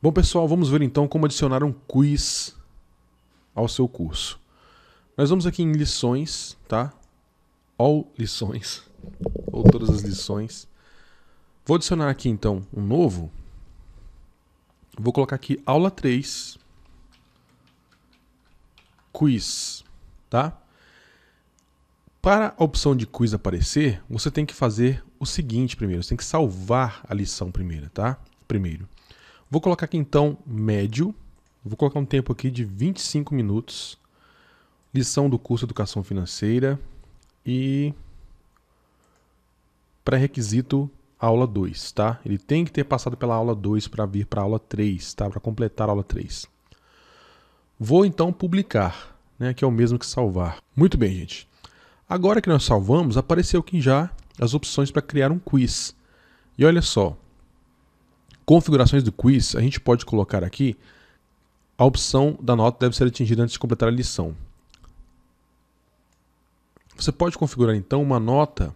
Bom, pessoal, vamos ver então como adicionar um quiz ao seu curso. Nós vamos aqui em lições, tá? All lições, ou todas as lições. Vou adicionar aqui então um novo. Vou colocar aqui aula 3, quiz, tá? Para a opção de quiz aparecer, você tem que fazer o seguinte primeiro. Você tem que salvar a lição primeiro, tá? Primeiro. Vou colocar aqui então médio. Vou colocar um tempo aqui de 25 minutos. Lição do curso Educação Financeira e pré-requisito aula 2, tá? Ele tem que ter passado pela aula 2 para vir para a aula 3, tá? Para completar a aula 3. Vou então publicar, né, que é o mesmo que salvar. Muito bem, gente. Agora que nós salvamos, apareceu aqui já as opções para criar um quiz. E olha só, configurações do quiz, a gente pode colocar aqui a opção da nota deve ser atingida antes de completar a lição. Você pode configurar então uma nota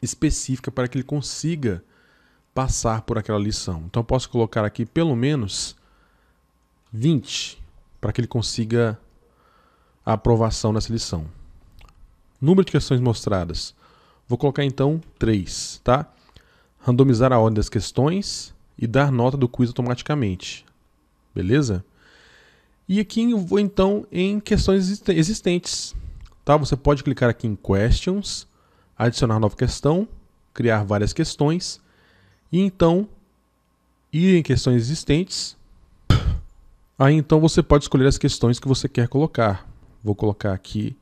específica para que ele consiga passar por aquela lição. Então eu posso colocar aqui pelo menos 20 para que ele consiga a aprovação nessa lição. Número de questões mostradas. Vou colocar então 3, tá? randomizar a ordem das questões e dar nota do quiz automaticamente. Beleza? E aqui eu vou então em questões existentes. Tá? Você pode clicar aqui em Questions, adicionar nova questão, criar várias questões e então ir em questões existentes. Aí então você pode escolher as questões que você quer colocar. Vou colocar aqui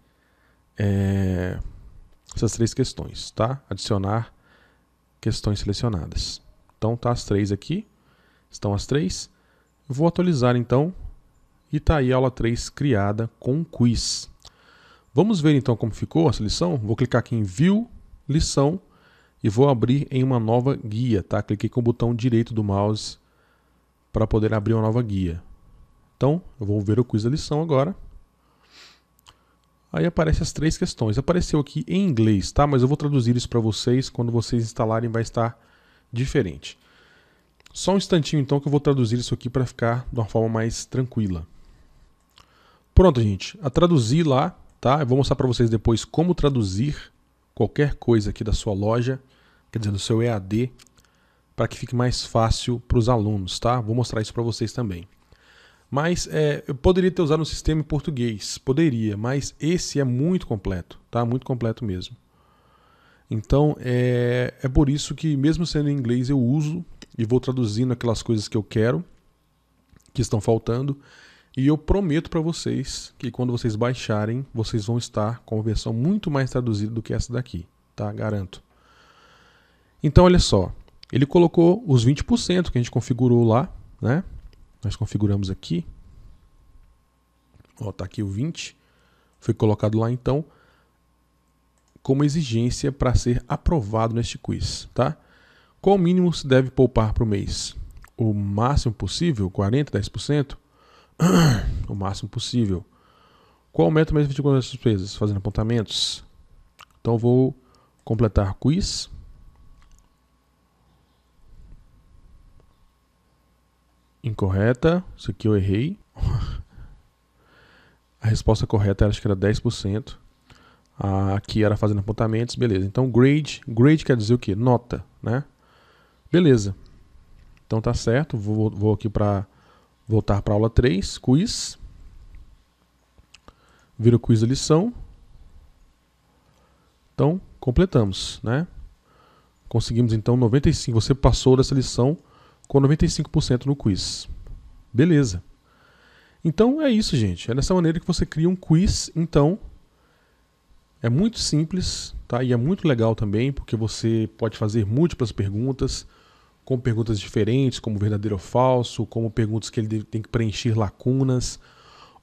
é, essas três questões, tá? Adicionar questões selecionadas. Então tá as três aqui, estão as três. Vou atualizar então e tá aí a aula 3 criada com quiz. Vamos ver então como ficou essa lição? Vou clicar aqui em View, Lição e vou abrir em uma nova guia, tá? Cliquei com o botão direito do mouse para poder abrir uma nova guia. Então, eu vou ver o quiz da lição agora. Aí aparece as três questões. Apareceu aqui em inglês, tá? Mas eu vou traduzir isso para vocês. Quando vocês instalarem, vai estar diferente. Só um instantinho, então, que eu vou traduzir isso aqui para ficar de uma forma mais tranquila. Pronto, gente. A traduzir lá, tá? Eu vou mostrar para vocês depois como traduzir qualquer coisa aqui da sua loja, quer dizer, do seu EAD, para que fique mais fácil para os alunos, tá? Vou mostrar isso para vocês também. Mas é, eu poderia ter usado um sistema em português, poderia, mas esse é muito completo, tá? Muito completo mesmo. Então é, é por isso que, mesmo sendo em inglês, eu uso e vou traduzindo aquelas coisas que eu quero, que estão faltando. E eu prometo para vocês que quando vocês baixarem, vocês vão estar com uma versão muito mais traduzida do que essa daqui, tá? Garanto. Então, olha só. Ele colocou os 20% que a gente configurou lá, né? Nós configuramos aqui. Ó, tá aqui o 20. Foi colocado lá então como exigência para ser aprovado neste quiz, tá? Qual mínimo se deve poupar o mês? O máximo possível, 40, 10%? o máximo possível. Qual aumento mais 24 das despesas? Fazendo apontamentos. Então vou completar quiz. incorreta. Isso aqui eu errei. A resposta correta acho que era 10%. Aqui era fazendo apontamentos, beleza. Então grade, grade quer dizer o quê? Nota, né? Beleza. Então tá certo, vou, vou aqui para voltar para aula 3, quiz. Vira o quiz da lição. Então, completamos, né? Conseguimos então 95, você passou dessa lição com 95% no quiz. Beleza. Então é isso, gente. É dessa maneira que você cria um quiz. Então é muito simples, tá? E é muito legal também, porque você pode fazer múltiplas perguntas, com perguntas diferentes, como verdadeiro ou falso, como perguntas que ele tem que preencher lacunas,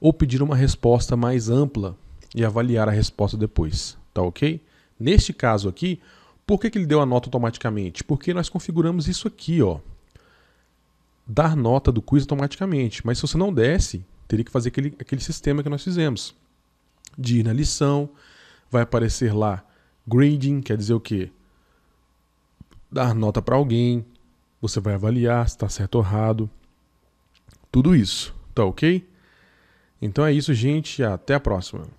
ou pedir uma resposta mais ampla e avaliar a resposta depois, tá ok? Neste caso aqui, por que, que ele deu a nota automaticamente? Porque nós configuramos isso aqui, ó dar nota do quiz automaticamente. Mas se você não desse, teria que fazer aquele, aquele sistema que nós fizemos. De ir na lição, vai aparecer lá grading, quer dizer o quê? Dar nota para alguém, você vai avaliar se está certo ou errado. Tudo isso, tá ok? Então é isso, gente. Até a próxima.